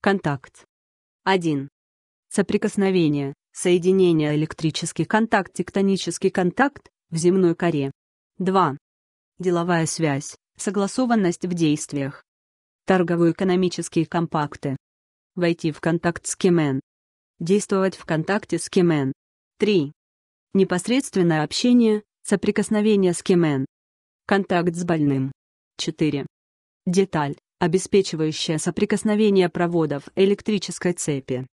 Контакт. 1. Соприкосновение, соединение, электрический контакт, тектонический контакт в земной коре. 2. Деловая связь, согласованность в действиях. Торгово-экономические компакты. Войти в контакт с Кемен. Действовать в контакте с Кемен. 3. Непосредственное общение, соприкосновение с Кемен. Контакт с больным. 4. Деталь обеспечивающая соприкосновение проводов электрической цепи.